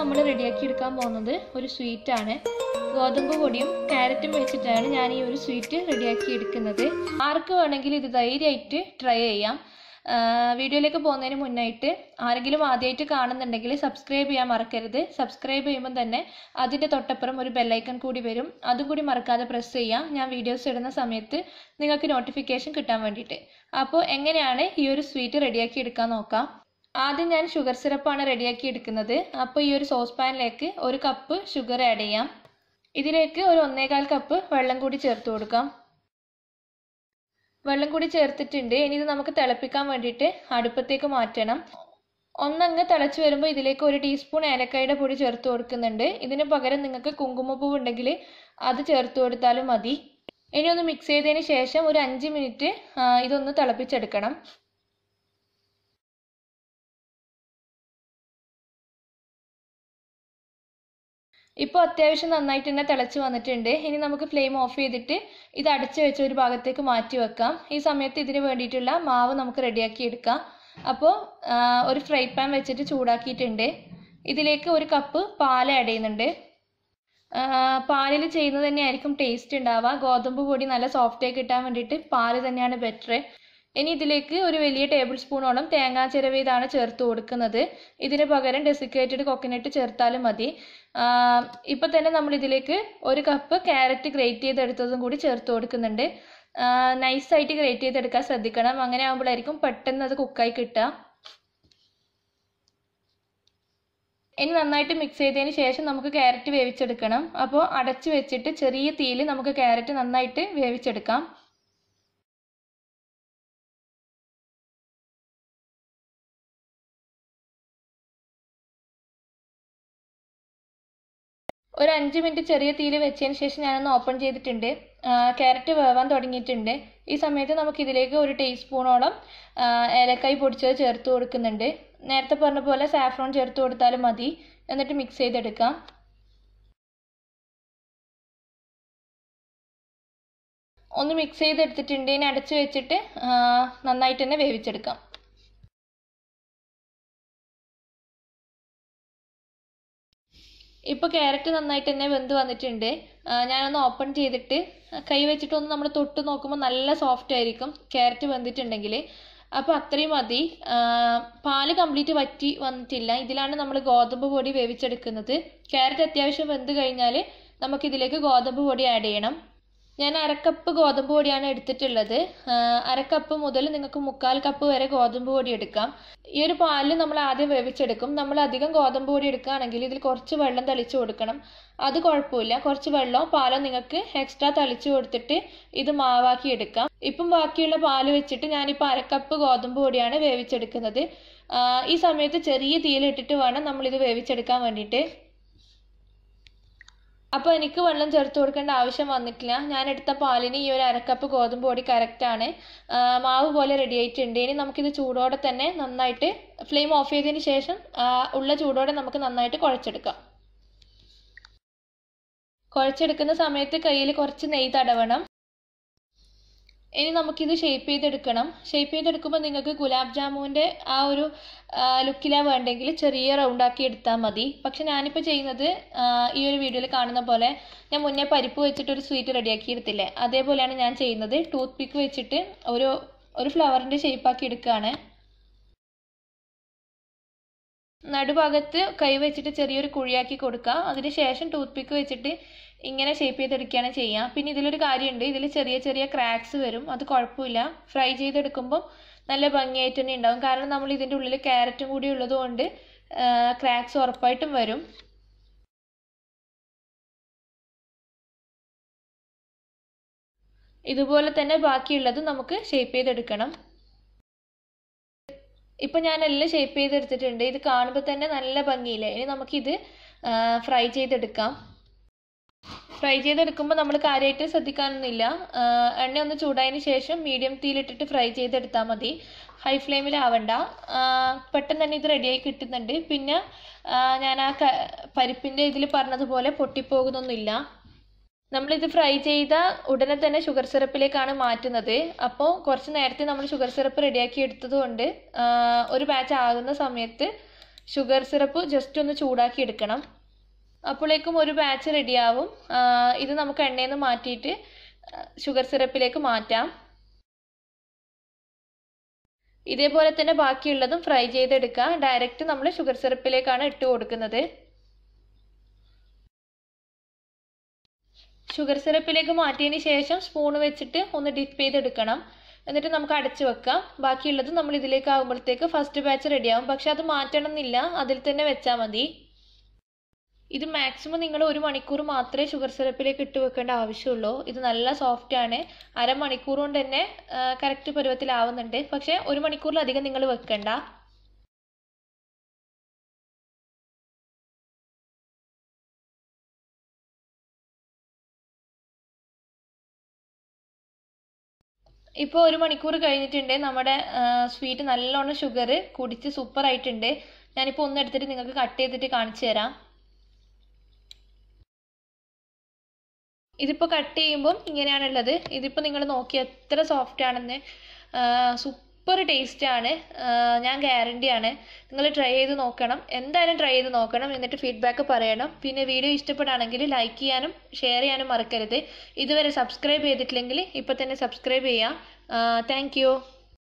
നമ്മൾ റെഡിയാക്കി എടുക്കാൻ പോകുന്നത് ഒരു സ്വീറ്റാണ് ഗോതമ്പ് പൊടിയും ക്യാരറ്റും വെച്ചിട്ടാണ് ഞാൻ ഈ ഒരു സ്വീറ്റ് റെഡിയാക്കി എടുക്കുന്നത് ആർക്ക് വേണമെങ്കിൽ ഇത് ധൈര്യമായിട്ട് ട്രൈ ചെയ്യാം വീഡിയോയിലേക്ക് പോകുന്നതിന് മുന്നായിട്ട് ആരെങ്കിലും ആദ്യമായിട്ട് കാണുന്നുണ്ടെങ്കിൽ സബ്സ്ക്രൈബ് ചെയ്യാൻ മറക്കരുത് സബ്സ്ക്രൈബ് ചെയ്യുമ്പോൾ തന്നെ അതിൻ്റെ തൊട്ടപ്പുറം ഒരു ബെല്ലൈക്കൺ കൂടി വരും അതും കൂടി മറക്കാതെ പ്രസ് ചെയ്യാം ഞാൻ വീഡിയോസ് ഇടുന്ന സമയത്ത് നിങ്ങൾക്ക് നോട്ടിഫിക്കേഷൻ കിട്ടാൻ വേണ്ടിയിട്ട് അപ്പോൾ എങ്ങനെയാണ് ഈ ഒരു സ്വീറ്റ് റെഡിയാക്കി എടുക്കാൻ നോക്കാം ആദ്യം ഞാൻ ഷുഗർ സിറപ്പാണ് റെഡിയാക്കി എടുക്കുന്നത് അപ്പോൾ ഈ ഒരു സോസ് പാനിലേക്ക് ഒരു കപ്പ് ഷുഗർ ആഡ് ചെയ്യാം ഇതിലേക്ക് ഒരു ഒന്നേകാൽ കപ്പ് വെള്ളം കൂടി ചേർത്ത് കൊടുക്കാം വെള്ളം കൂടി ചേർത്തിട്ടുണ്ട് ഇനി ഇത് നമുക്ക് തിളപ്പിക്കാൻ വേണ്ടിയിട്ട് അടുപ്പത്തേക്ക് മാറ്റണം ഒന്നങ്ങ് തിളച്ച് വരുമ്പോൾ ഇതിലേക്ക് ഒരു ടീസ്പൂൺ ഏലക്കായുടെ പൊടി ചേർത്ത് കൊടുക്കുന്നുണ്ട് ഇതിന് പകരം നിങ്ങൾക്ക് കുങ്കുമപ്പൂവ് ഉണ്ടെങ്കിൽ അത് ചേർത്ത് കൊടുത്താലും മതി ഇനി ഒന്ന് മിക്സ് ചെയ്തതിന് ശേഷം ഒരു അഞ്ച് മിനിറ്റ് ഇതൊന്ന് തിളപ്പിച്ചെടുക്കണം ഇപ്പോൾ അത്യാവശ്യം നന്നായിട്ട് തന്നെ തിളച്ച് വന്നിട്ടുണ്ട് ഇനി നമുക്ക് ഫ്ലെയിം ഓഫ് ചെയ്തിട്ട് ഇത് അടച്ച് വെച്ച ഒരു ഭാഗത്തേക്ക് മാറ്റി വെക്കാം ഈ സമയത്ത് ഇതിന് വേണ്ടിയിട്ടുള്ള മാവ് നമുക്ക് റെഡിയാക്കി എടുക്കാം അപ്പോൾ ഒരു ഫ്രൈ പാൻ വെച്ചിട്ട് ചൂടാക്കിയിട്ടുണ്ട് ഇതിലേക്ക് ഒരു കപ്പ് പാൽ ആഡ് ചെയ്യുന്നുണ്ട് പാലിൽ ചെയ്യുന്നത് തന്നെയായിരിക്കും ടേസ്റ്റ് ഉണ്ടാവുക ഗോതമ്പ് പൊടി നല്ല സോഫ്റ്റായി കിട്ടാൻ വേണ്ടിയിട്ട് പാല് തന്നെയാണ് ബെറ്റർ ഇനി ഇതിലേക്ക് ഒരു വലിയ ടേബിൾ സ്പൂണോളം തേങ്ങാ ചിരവ് ഇതാണ് ചേർത്ത് കൊടുക്കുന്നത് ഇതിന് പകരം ഡെസിക്കേറ്റഡ് കൊക്കനട്ട് ചേർത്താലും മതി ഇപ്പം തന്നെ നമ്മൾ ഇതിലേക്ക് ഒരു കപ്പ് ക്യാരറ്റ് ഗ്രേറ്റ് ചെയ്തെടുത്തതും കൂടി ചേർത്ത് കൊടുക്കുന്നുണ്ട് നൈസായിട്ട് ഗ്രേറ്റ് ചെയ്തെടുക്കാൻ ശ്രദ്ധിക്കണം അങ്ങനെ ആകുമ്പോഴായിരിക്കും പെട്ടെന്ന് അത് കുക്കായി കിട്ടുക ഇനി നന്നായിട്ട് മിക്സ് ചെയ്തതിന് ശേഷം നമുക്ക് ക്യാരറ്റ് വേവിച്ചെടുക്കണം അപ്പോൾ അടച്ചു വെച്ചിട്ട് ചെറിയ തീയിൽ നമുക്ക് ക്യാരറ്റ് നന്നായിട്ട് വേവിച്ചെടുക്കാം ഒരു അഞ്ച് മിനിറ്റ് ചെറിയ തീയിൽ വെച്ചതിന് ശേഷം ഞാനൊന്ന് ഓപ്പൺ ചെയ്തിട്ടുണ്ട് ക്യാരറ്റ് വേവാൻ തുടങ്ങിയിട്ടുണ്ട് ഈ സമയത്ത് നമുക്ക് ഇതിലേക്ക് ഒരു ടീസ്പൂണോളം ഏലക്കായി പൊടിച്ചത് ചേർത്ത് കൊടുക്കുന്നുണ്ട് നേരത്തെ പറഞ്ഞ പോലെ സാഫ്രോൺ ചേർത്ത് കൊടുത്താലും മതി എന്നിട്ട് മിക്സ് ചെയ്തെടുക്കാം ഒന്ന് മിക്സ് ചെയ്തെടുത്തിട്ടുണ്ട് ഇനി അടച്ചു വെച്ചിട്ട് നന്നായിട്ട് തന്നെ വേവിച്ചെടുക്കാം ഇപ്പോൾ ക്യാരറ്റ് നന്നായിട്ട് തന്നെ വെന്ത് വന്നിട്ടുണ്ട് ഞാനൊന്ന് ഓപ്പൺ ചെയ്തിട്ട് കൈ വെച്ചിട്ട് ഒന്ന് നമ്മൾ തൊട്ട് നോക്കുമ്പോൾ നല്ല സോഫ്റ്റ് ആയിരിക്കും ക്യാരറ്റ് വെന്തിട്ടുണ്ടെങ്കിൽ അപ്പോൾ അത്രയും മതി പാല് കംപ്ലീറ്റ് വറ്റി വന്നിട്ടില്ല ഇതിലാണ് നമ്മൾ ഗോതമ്പ് പൊടി വേവിച്ചെടുക്കുന്നത് ക്യാരറ്റ് അത്യാവശ്യം വെന്ത് കഴിഞ്ഞാൽ നമുക്കിതിലേക്ക് ഗോതമ്പ് പൊടി ആഡ് ചെയ്യണം ഞാൻ അരക്കപ്പ് ഗോതമ്പ് പൊടിയാണ് എടുത്തിട്ടുള്ളത് അരക്കപ്പ് മുതൽ നിങ്ങൾക്ക് മുക്കാൽ കപ്പ് വരെ ഗോതമ്പ് പൊടി എടുക്കാം ഈ ഒരു പാലിൽ നമ്മൾ ആദ്യം വേവിച്ചെടുക്കും നമ്മൾ അധികം ഗോതമ്പ് പൊടി എടുക്കുകയാണെങ്കിൽ ഇതിൽ കുറച്ച് വെള്ളം തളിച്ചു കൊടുക്കണം അത് കുഴപ്പമില്ല കുറച്ച് വെള്ളവും പാലോ നിങ്ങൾക്ക് എക്സ്ട്രാ തളിച്ചു കൊടുത്തിട്ട് ഇത് മാവാക്കി എടുക്കാം ഇപ്പം ബാക്കിയുള്ള പാല് വെച്ചിട്ട് ഞാനിപ്പോൾ അരക്കപ്പ് ഗോതമ്പ് പൊടിയാണ് വേവിച്ചെടുക്കുന്നത് ഈ സമയത്ത് ചെറിയ തീയിലിട്ടിട്ട് വേണം നമ്മളിത് വേവിച്ചെടുക്കാൻ വേണ്ടിയിട്ട് അപ്പോൾ എനിക്ക് വെള്ളം ചേർത്ത് കൊടുക്കേണ്ട ആവശ്യം വന്നിട്ടില്ല ഞാൻ എടുത്ത പാലിന് ഈ ഒരു അരക്കപ്പ് ഗോതമ്പ് പൊടി കറക്റ്റാണ് മാവ് പോലെ റെഡി ആയിട്ടുണ്ട് ഇനി നമുക്കിത് ചൂടോടെ തന്നെ നന്നായിട്ട് ഫ്ലെയിം ഓഫ് ചെയ്തതിന് ശേഷം ഉള്ള ചൂടോടെ നമുക്ക് നന്നായിട്ട് കുഴച്ചെടുക്കാം കുഴച്ചെടുക്കുന്ന സമയത്ത് കയ്യിൽ കുറച്ച് നെയ്യ് തടവണം ഇനി നമുക്കിത് ഷേപ്പ് ചെയ്തെടുക്കണം ഷേപ്പ് ചെയ്തെടുക്കുമ്പോൾ നിങ്ങൾക്ക് ഗുലാബ് ജാമുവിൻ്റെ ആ ഒരു ലുക്കിലാണ് വേണ്ടെങ്കിൽ ചെറിയ റൗണ്ട് ആക്കി എടുത്താൽ മതി പക്ഷെ ഞാനിപ്പോൾ ചെയ്യുന്നത് ഈ ഒരു വീഡിയോയിൽ കാണുന്ന പോലെ ഞാൻ മുന്നേ പരിപ്പ് വെച്ചിട്ട് ഒരു സ്വീറ്റ് റെഡിയാക്കി എടുത്തില്ലേ അതേപോലെയാണ് ഞാൻ ചെയ്യുന്നത് ടൂത്ത് പിക്ക് വെച്ചിട്ട് ഒരു ഒരു ഫ്ലവറിൻ്റെ ഷേപ്പാക്കി എടുക്കുകയാണ് നടുഭാഗത്ത് കൈ വെച്ചിട്ട് ചെറിയൊരു കുഴിയാക്കി കൊടുക്കുക അതിനുശേഷം ടൂത്ത് പിക്ക് വെച്ചിട്ട് ഇങ്ങനെ ഷേപ്പ് ചെയ്തെടുക്കുകയാണ് ചെയ്യുക പിന്നെ ഇതിലൊരു കാര്യമുണ്ട് ഇതിൽ ചെറിയ ചെറിയ ക്രാക്സ് വരും അത് കുഴപ്പമില്ല ഫ്രൈ ചെയ്തെടുക്കുമ്പോൾ നല്ല ഭംഗിയായിട്ട് തന്നെ ഉണ്ടാവും കാരണം നമ്മൾ ഇതിൻ്റെ ഉള്ളിൽ ക്യാരറ്റും കൂടി ഉള്ളതുകൊണ്ട് ക്രാക്സ് ഉറപ്പായിട്ടും വരും ഇതുപോലെ തന്നെ ബാക്കിയുള്ളത് നമുക്ക് ഷേപ്പ് ചെയ്തെടുക്കണം ഞാൻ എല്ലാം ഷേപ്പ് ചെയ്തെടുത്തിട്ടുണ്ട് ഇത് കാണുമ്പോൾ തന്നെ നല്ല ഭംഗിയില്ലേ ഇനി നമുക്കിത് ഫ്രൈ ചെയ്തെടുക്കാം ഫ്രൈ ചെയ്തെടുക്കുമ്പോൾ നമ്മൾ കാര്യമായിട്ട് ശ്രദ്ധിക്കാനൊന്നുമില്ല എണ്ണ ഒന്ന് ചൂടായതിന് ശേഷം മീഡിയം തീയിലിട്ടിട്ട് ഫ്രൈ ചെയ്തെടുത്താൽ മതി ഹൈ ഫ്ലെയിമിലാവണ്ട പെട്ടെന്ന് തന്നെ ഇത് റെഡിയായി കിട്ടുന്നുണ്ട് പിന്നെ ഞാൻ ആ പരിപ്പിൻ്റെ ഇതിൽ പറഞ്ഞതുപോലെ പൊട്ടിപ്പോകുന്നൊന്നുമില്ല നമ്മളിത് ഫ്രൈ ചെയ്ത ഉടനെ തന്നെ ഷുഗർ സിറപ്പിലേക്കാണ് മാറ്റുന്നത് അപ്പോൾ കുറച്ച് നേരത്തെ നമ്മൾ ഷുഗർ സിറപ്പ് റെഡിയാക്കി എടുത്തതുകൊണ്ട് ഒരു ബാച്ച് ആകുന്ന സമയത്ത് ഷുഗർ സിറപ്പ് ജസ്റ്റ് ഒന്ന് ചൂടാക്കി എടുക്കണം അപ്പോഴേക്കും ഒരു ബാച്ച് റെഡിയാവും ഇത് നമുക്ക് എണ്ണയിൽ നിന്ന് മാറ്റിയിട്ട് ഷുഗർ സിറപ്പിലേക്ക് മാറ്റാം ഇതേപോലെ തന്നെ ബാക്കിയുള്ളതും ഫ്രൈ ചെയ്തെടുക്കാം ഡയറക്റ്റ് നമ്മൾ ഷുഗർ സിറപ്പിലേക്കാണ് ഇട്ട് കൊടുക്കുന്നത് ഷുഗർ സിറപ്പിലേക്ക് മാറ്റിയതിന് ശേഷം സ്പൂൺ വെച്ചിട്ട് ഒന്ന് ഡിപ്പ് ചെയ്തെടുക്കണം എന്നിട്ട് നമുക്ക് അടച്ചു വെക്കാം ബാക്കിയുള്ളത് നമ്മൾ ഇതിലേക്ക് ആകുമ്പോഴത്തേക്ക് ഫസ്റ്റ് ബാച്ച് റെഡിയാവും പക്ഷെ അത് മാറ്റണം എന്നില്ല അതിൽ തന്നെ വെച്ചാൽ മതി ഇത് മാക്സിമം നിങ്ങൾ ഒരു മണിക്കൂർ മാത്രമേ ഷുഗർ സിറപ്പിലേക്ക് ഇട്ട് വെക്കേണ്ട ആവശ്യമുള്ളൂ ഇത് നല്ല സോഫ്റ്റ് ആണ് അരമണിക്കൂർ കൊണ്ട് തന്നെ കറക്റ്റ് പരുവത്തിലാവുന്നുണ്ട് പക്ഷേ ഒരു മണിക്കൂറിലധികം നിങ്ങൾ വെക്കണ്ട ഇപ്പോൾ ഒരു മണിക്കൂർ കഴിഞ്ഞിട്ടുണ്ട് നമ്മുടെ സ്വീറ്റ് നല്ലോണം ഷുഗർ കുടിച്ച് സൂപ്പർ ആയിട്ടുണ്ട് ഞാനിപ്പോ ഒന്ന് എടുത്തിട്ട് നിങ്ങൾക്ക് കട്ട് ചെയ്തിട്ട് കാണിച്ചു തരാം ഇതിപ്പോ കട്ട് ചെയ്യുമ്പം ഇങ്ങനെയാണുള്ളത് ഇതിപ്പോ നിങ്ങൾ നോക്കിയ എത്ര സോഫ്റ്റ് ആണെന്ന് സൂപ്പർ സൂപ്പർ ആണ് ഞാൻ ഗ്യാരണ്ടി ആണ് നിങ്ങൾ ട്രൈ ചെയ്ത് നോക്കണം എന്തായാലും ട്രൈ ചെയ്ത് നോക്കണം എന്നിട്ട് ഫീഡ്ബാക്ക് പറയണം പിന്നെ വീഡിയോ ഇഷ്ടപ്പെടുകയാണെങ്കിൽ ലൈക്ക് ചെയ്യാനും ഷെയർ ചെയ്യാനും മറക്കരുത് ഇതുവരെ സബ്സ്ക്രൈബ് ചെയ്തിട്ടില്ലെങ്കിൽ ഇപ്പം തന്നെ സബ്സ്ക്രൈബ് ചെയ്യുക താങ്ക്